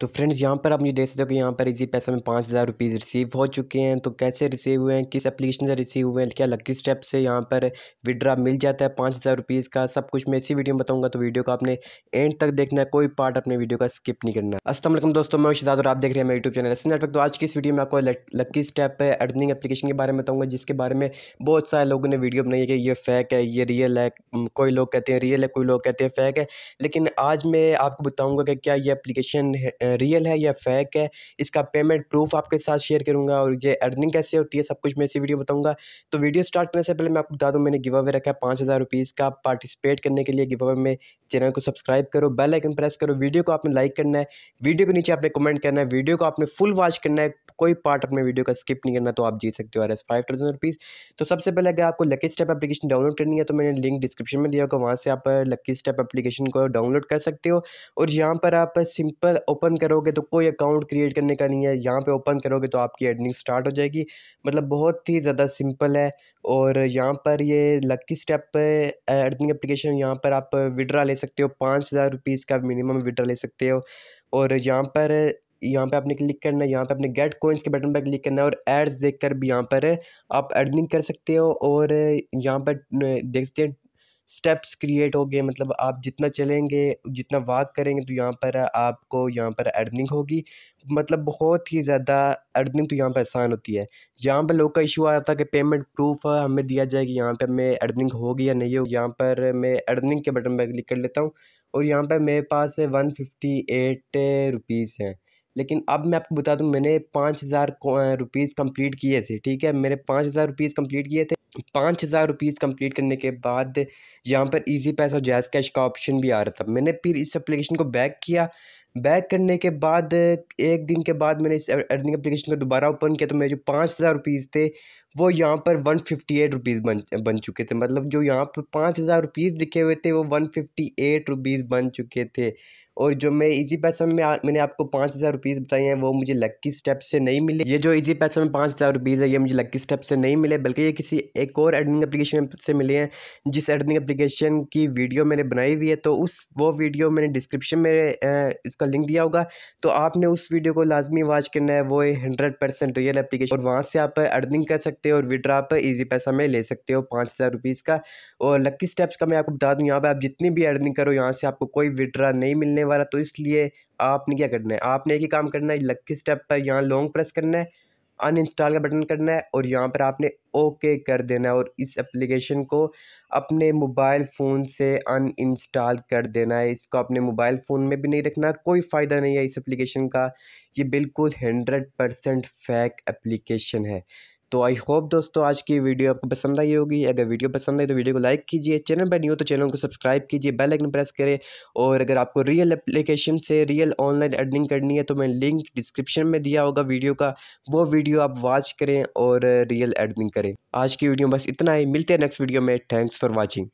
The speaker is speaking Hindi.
तो फ्रेंड्स यहाँ पर आप मुझे देख सकते हो कि यहाँ पर इसी पैसा में पाँच हज़ार रुपीज़ रिसीव हो चुके हैं तो कैसे रिसीव हुए हैं किस एप्लीकेशन से रिसीव हुए हैं क्या लकी स्टेप से यहाँ पर विड्रा मिल जाता है पाँच हज़ार रुपीज़ का सब कुछ मैं इसी वीडियो में बताऊँगा तो वीडियो को आपने एंड तक देखना है कोई पार्ट अपने वीडियो का स्किप नहीं करना असलम दोस्तों मैं शिदाद और आप देख रहे हैं मेरे यूट्यूब चैनल असल नेटवर्क तो आज की इस वीडियो में आपको लकी स्टेप अर्निंग एप्लीकेशन के बारे में बताऊँगा जिसके बारे में बहुत सारे लोगों ने वीडियो बनाई है कि ये फेक है ये रियल है कोई लोग कहते हैं रियल है कोई लोग कहते हैं फेक है लेकिन आज मैं आपको बताऊँगा कि क्या ये एप्लीकेशन रियल है या फेक है इसका पेमेंट प्रूफ आपके साथ शेयर करूंगा और ये अर्निंग कैसे होती है सब कुछ मैं इसी वीडियो बताऊंगा तो वीडियो स्टार्ट करने से पहले मैं आपको बता दूँ मैंने गिव अवे रखा है पाँच हज़ार रुपीज़ का पार्टिसिपेट करने के लिए गिव में चैनल को सब्सक्राइब करो बेल आइकन प्रेस करो वीडियो को आपने लाइक करना है वीडियो के नीचे आपने कमेंट करना है वीडियो को आपने फुल वॉच करना है कोई पार्ट अपने वीडियो का स्किप नहीं करना तो आप जीत सकते हो R S five thousand rupees तो सबसे पहले अगर आपको लकी स्टेप एप्लीकेशन डाउनलोड करनी है तो मैंने लिंक डिस्क्रिप्शन में दिया होगा वहाँ से आप लकी स्टेप एप्लीकेशन को डाउनलोड कर सकते हो और यहाँ पर आप सिंपल ओपन करोगे तो कोई अकाउंट क्रिएट करने का नहीं है यहाँ पे ओपन करोगे तो आपकी अर्निंग स्टार्ट हो जाएगी मतलब बहुत ही ज़्यादा सिंपल है और यहाँ पर ये लक्की स्टेप पे अर्निंग एप्लीकेशन यहाँ पर आप विड्रा ले सकते हो पाँच हज़ार रुपीज़ का मिनिमम विड्रा ले सकते हो और यहाँ पर यहाँ पे आपने क्लिक करना है यहाँ पे आपने गेट कोइंस के बटन पर क्लिक करना है और एड्स देखकर भी यहाँ पर आप अर्निंग कर सकते हो और यहाँ पर देखते हैं स्टेप्स क्रिएट हो गए मतलब आप जितना चलेंगे जितना वॉक करेंगे तो यहाँ पर आपको यहाँ पर अर्निंग होगी मतलब बहुत ही ज़्यादा अर्निंग तो यहाँ पर आसान होती है यहाँ पर लोग का इशू आया था कि पेमेंट प्रूफ हमें दिया जाए कि यहाँ पर मैं अर्निंग होगी या नहीं होगी यहाँ पर मैं अर्निंग के बटन पर क्लिक कर लेता हूँ और यहाँ पर मेरे पास वन फिफ्टी एट रुपीज़ हैं लेकिन अब मैं आपको बता दूं मैंने पाँच हज़ार रुपीज़ कम्प्लीट किए थे ठीक है मेरे पाँच हज़ार रुपीज़ कम्प्लीट किए थे पाँच हज़ार रुपीज़ कम्प्लीट करने के बाद यहाँ पर इजी पैसा और जैज़ कैश का ऑप्शन भी आ रहा था मैंने फिर इस एप्लीकेशन को बैक किया बैक करने के बाद एक दिन के बाद मैंने इस अर्निंग एप्लीकेशन को दोबारा ओपन किया तो मेरे जो पाँच हज़ार रुपीज़ थे वो यहाँ पर वन फिफ्टी एट रुपीज़ बन बन चुके थे मतलब जो यहाँ पर पाँच हज़ार रुपीज़ लिखे हुए थे वो वन फिफ्टी एट रुपीज़ बन चुके थे और जो मैं इजी पैसा में मैंने आपको पाँच हज़ार रुपीज़ बताई हैं वो मुझे लक्की स्टेप से नहीं मिले ये जो इजी पैसा में पाँच हज़ार रुपीज़ है ये मुझे लक्की स्टेप से नहीं मिले बल्कि ये किसी एक और एडिटिंग एप्लीकेशन से मिले हैं जिस एडिटिंग एप्लीकेशन की वीडियो मैंने बनाई हुई है तो उस वो वीडियो मैंने डिस्क्रिप्शन में इसका लिंक दिया होगा तो आपने उस वीडियो को लाजमी वॉच करना है वो हंड्रेड परसेंट रियल एप्लीकेशन और वहाँ से आप अर्निंग कर सकते हो और विड्रा आप ईजी पैसा में ले सकते हो पाँच हज़ार रुपीज़ का और लक्की स्टेप्स का मैं आपको बता दूँ यहाँ पर आप जितनी भी अर्निंग करो यहाँ से आपको कोई विड्रा नहीं मिलने वाला तो इसलिए आपने क्या करना है आपने एक ही काम करना है लक्की स्टेप पर यहाँ लॉन्ग प्रेस करना है अनइंस्टॉल का बटन करना है और यहाँ पर आपने ओके कर देना है और इस एप्लीकेशन को अपने मोबाइल फ़ोन से अनइंस्टॉल कर देना है इसको अपने मोबाइल फ़ोन में भी नहीं रखना कोई फ़ायदा नहीं है इस एप्लीकेशन का ये बिल्कुल हंड्रेड परसेंट फैक एप्लीकेशन है तो आई होप दोस्तों आज की वीडियो आपको पसंद आई होगी अगर वीडियो पसंद आई तो वीडियो को लाइक कीजिए चैनल पर नहीं हो तो चैनल को सब्सक्राइब कीजिए बेल आइकन प्रेस करें और अगर आपको रियल एप्लीकेशन से रियल ऑनलाइन अर्निंग करनी है तो मैं लिंक डिस्क्रिप्शन में दिया होगा वीडियो का वो वीडियो आप वॉच करें और रियल अर्निंग करें आज की वीडियो बस इतना ही मिलते हैं नेक्स्ट वीडियो में थैंक्स फॉर वॉचिंग